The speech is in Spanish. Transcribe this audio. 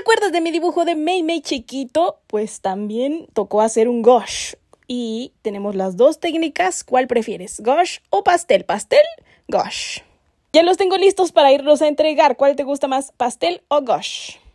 acuerdas de mi dibujo de Mei Mei chiquito? Pues también tocó hacer un gosh. Y tenemos las dos técnicas. ¿Cuál prefieres? ¿Gosh o pastel? ¿Pastel? Gosh. Ya los tengo listos para irlos a entregar. ¿Cuál te gusta más? ¿Pastel o gosh?